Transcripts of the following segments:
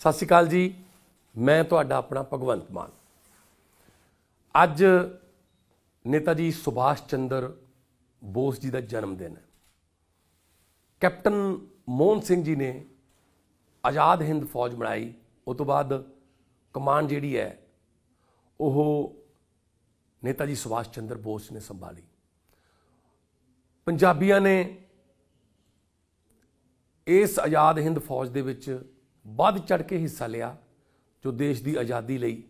ਸਤਿ ਸ਼੍ਰੀ ਅਕਾਲ ਜੀ ਮੈਂ ਤੁਹਾਡਾ ਆਪਣਾ ਭਗਵੰਤ ਮਾਨ ਅੱਜ ਨੇਤਾ ਜੀ ਸੁਭਾਸ਼ ਚੰਦਰ ਬੋਸ ਜੀ ਦਾ ਜਨਮ ਦਿਨ ਹੈ ਕੈਪਟਨ ਮੋਹਨ ਸਿੰਘ ਜੀ ਨੇ ਆਜ਼ਾਦ ਹਿੰਦ ਫੌਜ ਬਣਾਈ ਉਸ ਤੋਂ ਬਾਅਦ ਕਮਾਂਡ ਜਿਹੜੀ ਹੈ ਉਹ ਨੇਤਾ ਜੀ ਸੁਭਾਸ਼ ਚੰਦਰ ਬੋਸ ਨੇ ਸੰਭਾਲੀ ਪੰਜਾਬੀਆਂ ਨੇ ਇਸ ਆਜ਼ਾਦ ਹਿੰਦ ਫੌਜ ਦੇ ਵਿੱਚ ਵੱਧ ਚੜ ਕੇ ਹਿੱਸਾ ਲਿਆ ਜੋ ਦੇਸ਼ ਦੀ ਆਜ਼ਾਦੀ ਲਈ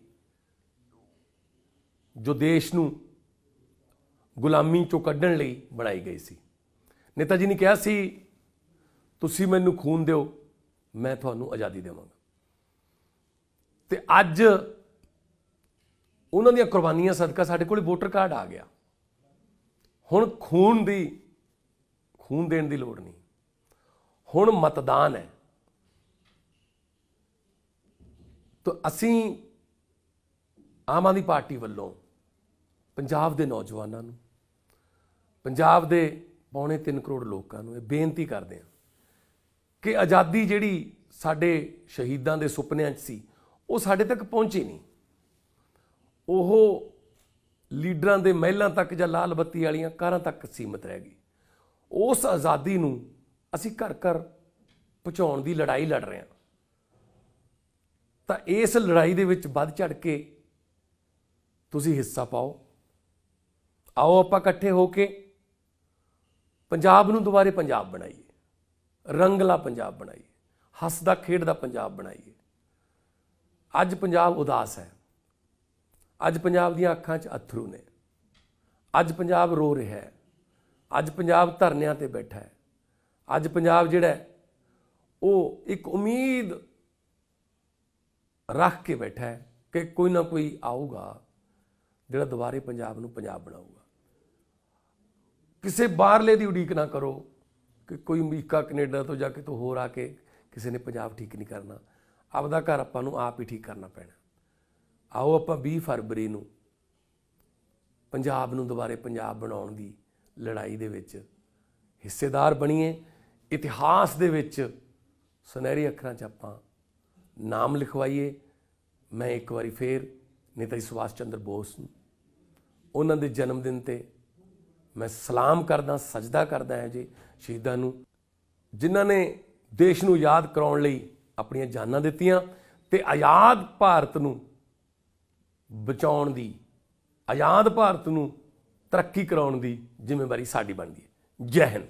ਜੋ ਦੇਸ਼ ਨੂੰ ਗੁਲਾਮੀ ਚੋਂ ਕੱਢਣ ਲਈ ਬਣਾਈ ਗਈ ਸੀ ਨੇਤਾ ਜੀ ਨੇ ਕਿਹਾ ਸੀ ਤੁਸੀਂ ਮੈਨੂੰ ਖੂਨ ਦਿਓ ਮੈਂ ਤੁਹਾਨੂੰ ਆਜ਼ਾਦੀ ਦੇਵਾਂਗਾ ਤੇ ਅੱਜ ਉਹਨਾਂ ਦੀਆਂ ਕੁਰਬਾਨੀਆਂ ਸਦਕਾ ਸਾਡੇ ਕੋਲ ਵੋਟਰ ਕਾਰਡ ਆ ਗਿਆ ਹੁਣ ਖੂਨ ਦੀ ਖੂਨ ਦੇਣ ਦੀ ਲੋੜ ਨਹੀਂ ਹੁਣ ਮਤਦਾਨ ਹੈ ਤਾਂ ਅਸੀਂ ਆਮ ਆਦਮੀ ਪਾਰਟੀ ਵੱਲੋਂ ਪੰਜਾਬ ਦੇ ਨੌਜਵਾਨਾਂ ਨੂੰ ਪੰਜਾਬ ਦੇ ਪੌਣੇ 3 ਕਰੋੜ ਲੋਕਾਂ ਨੂੰ ਇਹ ਬੇਨਤੀ ਕਰਦੇ ਹਾਂ ਕਿ ਆਜ਼ਾਦੀ ਜਿਹੜੀ ਸਾਡੇ ਸ਼ਹੀਦਾਂ ਦੇ ਸੁਪਨਿਆਂ 'ਚ ਸੀ ਉਹ ਸਾਡੇ ਤੱਕ ਪਹੁੰਚੀ ਨਹੀਂ ਉਹ ਲੀਡਰਾਂ ਦੇ ਮਹਿਲਾਂ ਤੱਕ ਜਾਂ ਲਾਲ ਬੱਤੀ ਵਾਲੀਆਂ ਕਾਰਾਂ ਤੱਕ ਸੀਮਤ ਰਹਿ ਗਈ ਉਸ ਆਜ਼ਾਦੀ ਨੂੰ ਅਸੀਂ ਘਰ ਘਰ ਪਹੁੰਚਾਉਣ ਦੀ ਲੜਾਈ ਲੜ ਰਹੇ ਹਾਂ ਤਾਂ ਇਸ ਲੜਾਈ ਦੇ ਵਿੱਚ ਵੱਧ ਚੜ ਕੇ ਤੁਸੀਂ ਹਿੱਸਾ ਪਾਓ ਆਓ ਆਪਾਂ ਇਕੱਠੇ ਹੋ ਕੇ ਪੰਜਾਬ ਨੂੰ ਦੁਬਾਰੇ ਪੰਜਾਬ ਬਣਾਈਏ ਰੰਗਲਾ ਪੰਜਾਬ ਬਣਾਈਏ ਹੱਸਦਾ ਖੇਡਦਾ ਪੰਜਾਬ ਬਣਾਈਏ ਅੱਜ ਪੰਜਾਬ ਉਦਾਸ ਹੈ ਅੱਜ ਪੰਜਾਬ ਦੀਆਂ ਅੱਖਾਂ 'ਚ ਅਥਰੂ ਨੇ ਅੱਜ ਪੰਜਾਬ ਰੋ ਰਿਹਾ ਹੈ ਅੱਜ ਪੰਜਾਬ ਧਰਨਿਆਂ ਤੇ ਬੈਠਾ ਹੈ ਅੱਜ ਪੰਜਾਬ ਜਿਹੜਾ ਉਹ ਇੱਕ ਉਮੀਦ ਰੱਖ ਕੇ ਬੈਠਾ ਹੈ ਕਿ ਕੋਈ ਨਾ ਕੋਈ ਆਊਗਾ ਜਿਹੜਾ ਦੁਬਾਰੇ ਪੰਜਾਬ ਨੂੰ ਪੰਜਾਬ ਬਣਾਊਗਾ ਕਿਸੇ ਬਾਹਰਲੇ ਦੀ ਉਡੀਕ ਨਾ ਕਰੋ ਕਿ ਕੋਈ ਅਮਰੀਕਾ ਕੈਨੇਡਾ ਤੋਂ ਜਾ ਕੇ ਤੋਂ ਹੋਰ ਆ ਕੇ ਕਿਸੇ ਨੇ ਪੰਜਾਬ ਠੀਕ ਨਹੀਂ ਕਰਨਾ ਆਪਦਾ ਘਰ ਆਪਾਂ ਨੂੰ ਆਪ ਹੀ ਠੀਕ ਕਰਨਾ ਪੈਣਾ ਆਓ ਆਪਾਂ 20 ਫਰਵਰੀ ਨੂੰ ਪੰਜਾਬ ਨੂੰ ਦੁਬਾਰੇ ਪੰਜਾਬ ਬਣਾਉਣ ਦੀ ਲੜਾਈ ਦੇ ਵਿੱਚ ਹਿੱਸੇਦਾਰ ਬਣੀਏ ਇਤਿਹਾਸ ਦੇ ਵਿੱਚ ਸੁਨਹਿਰੀ ਅੱਖਰਾਂ 'ਚ ਆਪਾਂ ਨਾਮ ਲਿਖਵਾਈਏ ਮੈਂ ਇੱਕ ਵਾਰੀ ਫੇਰ ਨੇਤਾਜੀ ਸੁਭਾਸ਼ ਚੰਦਰ ਬੋਸ ਨੂੰ ਉਹਨਾਂ ਦੇ ਜਨਮ ਦਿਨ ਤੇ ਮੈਂ ਸਲਾਮ ਕਰਦਾ ਸਜਦਾ ਕਰਦਾ ਹਾਂ ਜੀ ਸ਼ਹੀਦਾਂ ਨੂੰ ਜਿਨ੍ਹਾਂ ਨੇ ਦੇਸ਼ ਨੂੰ ਯਾਦ ਕਰਾਉਣ ਲਈ ਆਪਣੀਆਂ ਜਾਨਾਂ ਦਿੱਤੀਆਂ ਤੇ ਆਜ਼ਾਦ ਭਾਰਤ ਨੂੰ ਬਚਾਉਣ ਦੀ ਆਜ਼ਾਦ ਭਾਰਤ ਨੂੰ ਤਰੱਕੀ ਕਰਾਉਣ ਦੀ ਜ਼ਿੰਮੇਵਾਰੀ ਸਾਡੀ ਬਣਦੀ ਹੈ ਜੈ ਹਿੰਦ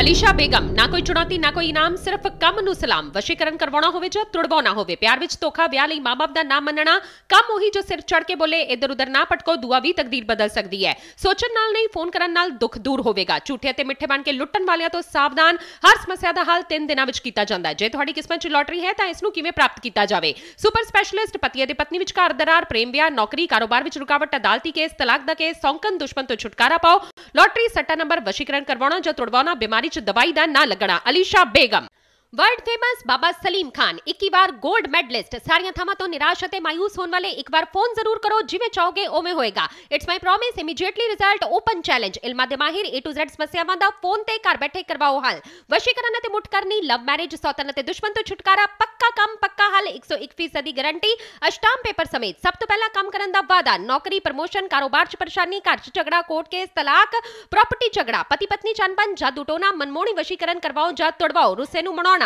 ਅਲੀਸ਼ਾ ਬੇਗਮ ਨਾ ਕੋਈ ਚੁਣੌਤੀ ਨਾ ਕੋਈ ਇਨਾਮ ਸਿਰਫ ਕੰਮ ਨੂੰ ਸਲਾਮ ਵਸ਼ੀਕਰਨ ਕਰਵਾਉਣਾ ਹੋਵੇ ਜਾਂ ਤੁੜਵਾਉਣਾ ਹੋਵੇ ਪਿਆਰ ਵਿੱਚ ਧੋਖਾ ਵਿਆਹ ਲਈ ਮਾਪੇ ਦਾ ਨਾਮ ਮੰਨਣਾ ਕੰਮ ਉਹੀ ਜੋ ਸਿਰ ਚੜ ਕੇ ਬੋਲੇ ਇਧਰ ਉਧਰ ਨਾ ਪਟਕੋ ਦੁਆ ਵੀ ਤਕਦੀਰ ਬਦਲ ਸਕਦੀ ਹੈ ਸੋਚਣ ਨਾਲ ਨਹੀਂ ਫੋਨ ਕਰਨ ਨਾਲ ਦੁੱਖ ਦੂਰ ਹੋਵੇਗਾ ਝੂਠੇ ਅਤੇ ਮਿੱਠੇ ਬਣ ਕੇ ਲੁੱਟਣ ਵਾਲਿਆਂ ਤੋਂ ਸਾਵਧਾਨ ਹਰ ਸਮੱਸਿਆ ਦਾ ਹੱਲ 3 ਦਿਨਾਂ ਵਿੱਚ ਕੀਤਾ ਜਾਂਦਾ ਹੈ ਜੇ ਤੁਹਾਡੀ ਕਿਸਮਤ 'ਚ ਲੋਟਰੀ ਹੈ ਤਾਂ ਇਸ ਨੂੰ ਕਿਵੇਂ ਪ੍ਰਾਪਤ ਕੀਤਾ ਜਾਵੇ ਸੁਪਰ ਸਪੈਸ਼ਲਿਸਟ ਪਤੀ ਅਤੇ ਪਤਨੀ ਵਿਚਕਾਰ ਦਰਾਰ ਪ੍ਰੇਮ ਵਿਆਹ ਨੌਕਰੀ ਕਾਰੋਬਾਰ ਵਿੱਚ ਰੁਕਾਵਟ ਅਦਾਲਤੀ ਕੇਸ ਤਲਾਕ ਦਾ ਕੇਸ ਸੌਂਕਣ ਦੁਸ਼ਮਣ ਤੋਂ ਛੁਟਕਾਰਾ ਪਾਓ ਲੋਟਰੀ ਸੱਟਾ ਨੰਬਰ ਵਸ਼ੀਕਰਨ ਕਰਵਾਉਣਾ ਜਾਂ ਤੁੜਵਾਉਣਾ ਬਿਮਾਰੀ ਚ ਦਵਾਈ ਦਾ ਨਾ ਲੱਗਣਾ ਅਲੀਸ਼ਾ ਬੇਗਮ वर्ल्ड फेमस बाबा सलीम खान एक बार गोल्ड मेडलिस्ट सारिया थावा तो निराश और मायूस होने वाले एक बार फोन जरूर करो जिमें चाहोगे उमें होएगा it's my promise immediately result open challenge इलमा दे माहिर ए टू जेड समस्यावान का फोन से घर बैठे करवाओ हल वशीकरण और मुठकरनी लव मैरिज सौतन दुश्मन तो छुटकारा पक्का काम पक्का हल एक सौ एक फीसदी पेपर समेत सब तो पहला काम करने का वादा नौकरी प्रमोशन कारोबार च परेशानी घर च झगड़ा कोर्ट केस तलाक प्रॉपर्टी झगड़ा पति पत्नी चनपन जा दुटोना मनमोहनी वशीकरण करवाओ जा तुड़वाओ रुसे मना